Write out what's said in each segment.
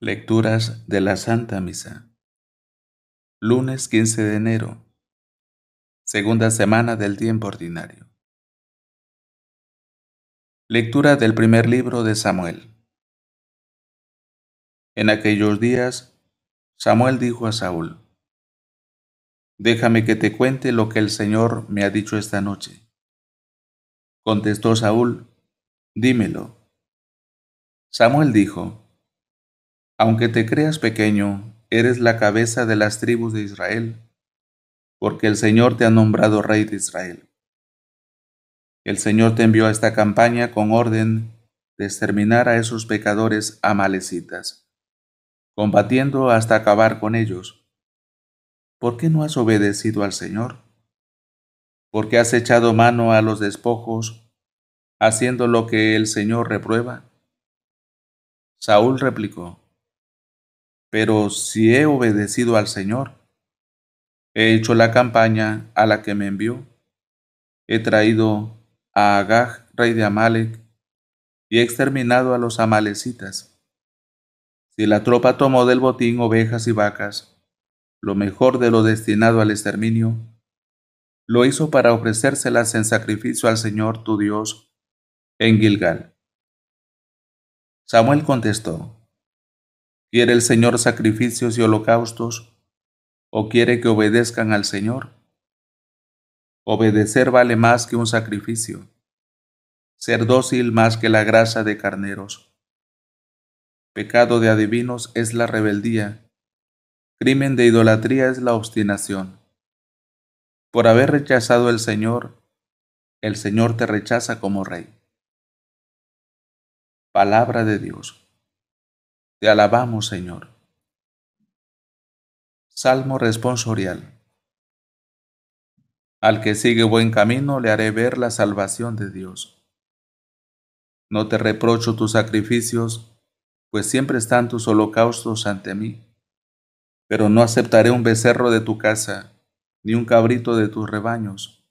Lecturas de la Santa Misa. Lunes 15 de enero. Segunda semana del tiempo ordinario. Lectura del primer libro de Samuel. En aquellos días, Samuel dijo a Saúl, Déjame que te cuente lo que el Señor me ha dicho esta noche. Contestó Saúl, Dímelo. Samuel dijo, aunque te creas pequeño, eres la cabeza de las tribus de Israel, porque el Señor te ha nombrado rey de Israel. El Señor te envió a esta campaña con orden de exterminar a esos pecadores amalecitas, combatiendo hasta acabar con ellos. ¿Por qué no has obedecido al Señor? ¿Por qué has echado mano a los despojos, haciendo lo que el Señor reprueba? Saúl replicó, pero si he obedecido al Señor, he hecho la campaña a la que me envió, he traído a Agag, rey de Amalek, y he exterminado a los amalecitas. Si la tropa tomó del botín ovejas y vacas, lo mejor de lo destinado al exterminio, lo hizo para ofrecérselas en sacrificio al Señor tu Dios en Gilgal. Samuel contestó, ¿Quiere el Señor sacrificios y holocaustos o quiere que obedezcan al Señor? Obedecer vale más que un sacrificio, ser dócil más que la grasa de carneros. Pecado de adivinos es la rebeldía, crimen de idolatría es la obstinación. Por haber rechazado al Señor, el Señor te rechaza como rey. Palabra de Dios. Te alabamos, Señor. Salmo responsorial. Al que sigue buen camino le haré ver la salvación de Dios. No te reprocho tus sacrificios, pues siempre están tus holocaustos ante mí. Pero no aceptaré un becerro de tu casa, ni un cabrito de tus rebaños.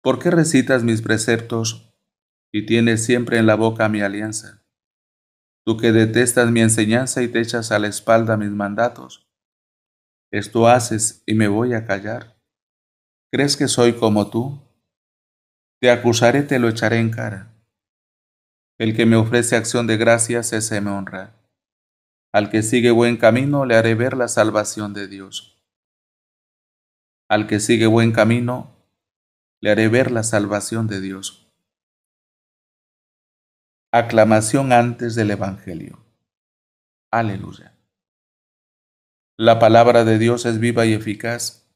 ¿Por qué recitas mis preceptos y tienes siempre en la boca mi alianza? tú que detestas mi enseñanza y te echas a la espalda mis mandatos. Esto haces y me voy a callar. ¿Crees que soy como tú? Te acusaré, te lo echaré en cara. El que me ofrece acción de gracias, ese me honra. Al que sigue buen camino, le haré ver la salvación de Dios. Al que sigue buen camino, le haré ver la salvación de Dios. Aclamación antes del Evangelio. Aleluya. La palabra de Dios es viva y eficaz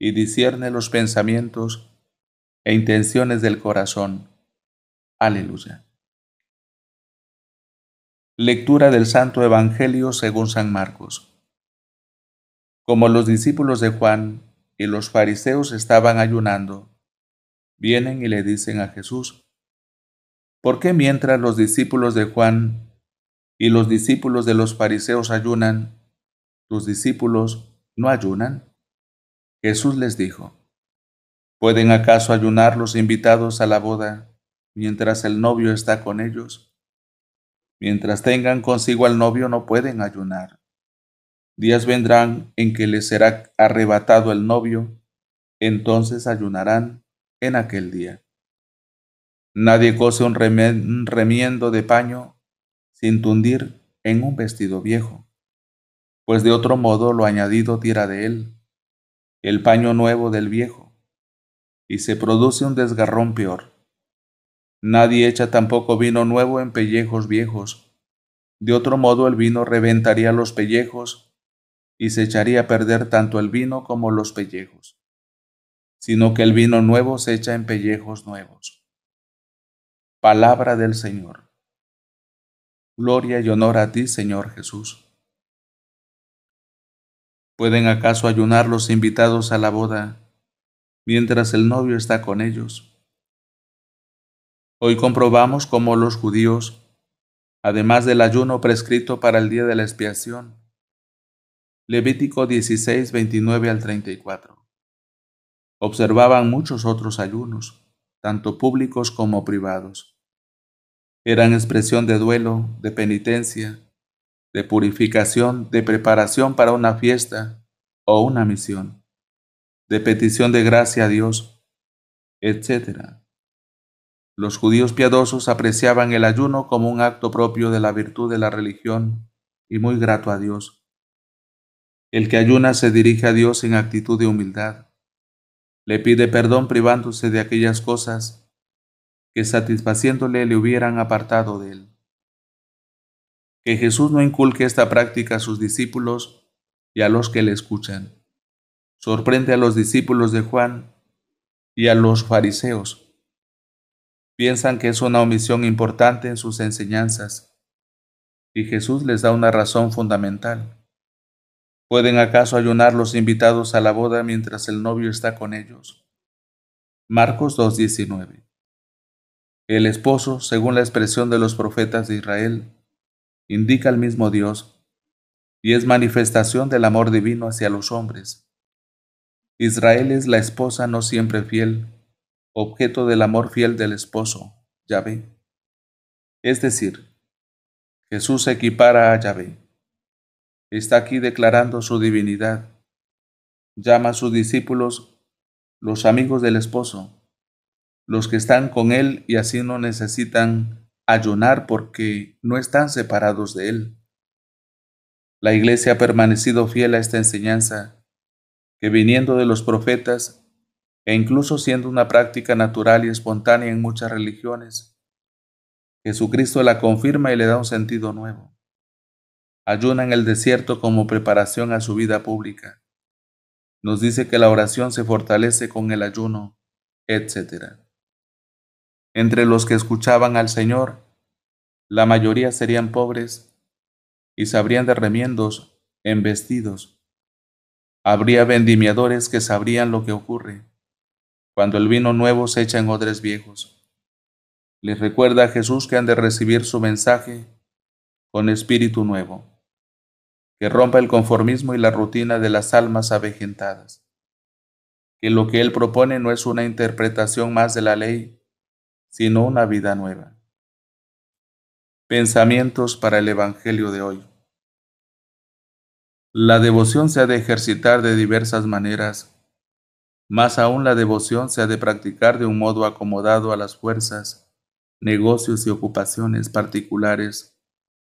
y discierne los pensamientos e intenciones del corazón. Aleluya. Lectura del Santo Evangelio según San Marcos. Como los discípulos de Juan y los fariseos estaban ayunando, vienen y le dicen a Jesús, ¿Por qué mientras los discípulos de Juan y los discípulos de los fariseos ayunan, tus discípulos no ayunan? Jesús les dijo, ¿pueden acaso ayunar los invitados a la boda mientras el novio está con ellos? Mientras tengan consigo al novio no pueden ayunar. Días vendrán en que les será arrebatado el novio, entonces ayunarán en aquel día. Nadie cose un, remiendo de paño sin tundir en un vestido viejo, pues de otro modo lo añadido tira de él, el paño nuevo del viejo, y se produce un desgarrón peor. Nadie echa tampoco vino nuevo en pellejos viejos, de otro modo el vino reventaría los pellejos y se echaría a perder tanto el vino como los pellejos, sino que el vino nuevo se echa en pellejos nuevos. Palabra del Señor. Gloria y honor a ti, Señor Jesús. ¿Pueden acaso ayunar los invitados a la boda mientras el novio está con ellos? Hoy comprobamos cómo los judíos, además del ayuno prescrito para el día de la expiación, Levítico 16, 29 al 34, observaban muchos otros ayunos, tanto públicos como privados eran expresión de duelo, de penitencia, de purificación, de preparación para una fiesta o una misión, de petición de gracia a Dios, etc. Los judíos piadosos apreciaban el ayuno como un acto propio de la virtud de la religión y muy grato a Dios. El que ayuna se dirige a Dios en actitud de humildad. Le pide perdón privándose de aquellas cosas que satisfaciéndole le hubieran apartado de él. Que Jesús no inculque esta práctica a sus discípulos y a los que le escuchan. Sorprende a los discípulos de Juan y a los fariseos. Piensan que es una omisión importante en sus enseñanzas y Jesús les da una razón fundamental. ¿Pueden acaso ayunar los invitados a la boda mientras el novio está con ellos? Marcos 2.19 el esposo, según la expresión de los profetas de Israel, indica al mismo Dios y es manifestación del amor divino hacia los hombres. Israel es la esposa no siempre fiel, objeto del amor fiel del esposo, Yahvé. Es decir, Jesús se equipara a Yahvé. Está aquí declarando su divinidad. Llama a sus discípulos los amigos del esposo los que están con Él y así no necesitan ayunar porque no están separados de Él. La iglesia ha permanecido fiel a esta enseñanza, que viniendo de los profetas, e incluso siendo una práctica natural y espontánea en muchas religiones, Jesucristo la confirma y le da un sentido nuevo. Ayuna en el desierto como preparación a su vida pública. Nos dice que la oración se fortalece con el ayuno, etc. Entre los que escuchaban al Señor, la mayoría serían pobres y sabrían de remiendos en vestidos. Habría vendimiadores que sabrían lo que ocurre cuando el vino nuevo se echa en odres viejos. Les recuerda a Jesús que han de recibir su mensaje con espíritu nuevo, que rompa el conformismo y la rutina de las almas avejentadas, que lo que Él propone no es una interpretación más de la ley, sino una vida nueva. Pensamientos para el Evangelio de hoy. La devoción se ha de ejercitar de diversas maneras, más aún la devoción se ha de practicar de un modo acomodado a las fuerzas, negocios y ocupaciones particulares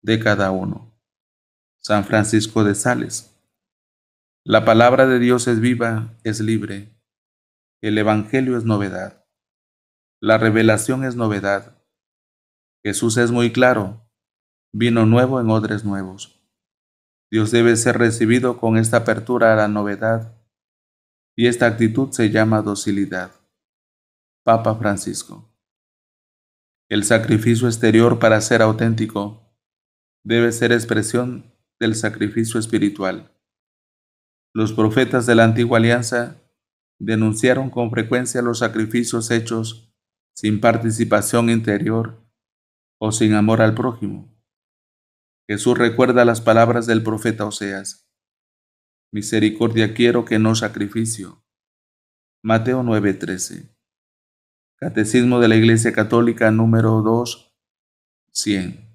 de cada uno. San Francisco de Sales. La palabra de Dios es viva, es libre. El Evangelio es novedad. La revelación es novedad. Jesús es muy claro. Vino nuevo en odres nuevos. Dios debe ser recibido con esta apertura a la novedad y esta actitud se llama docilidad. Papa Francisco. El sacrificio exterior para ser auténtico debe ser expresión del sacrificio espiritual. Los profetas de la antigua alianza denunciaron con frecuencia los sacrificios hechos sin participación interior o sin amor al prójimo. Jesús recuerda las palabras del profeta Oseas. Misericordia quiero que no sacrificio. Mateo 9:13. Catecismo de la Iglesia Católica número 2, 100.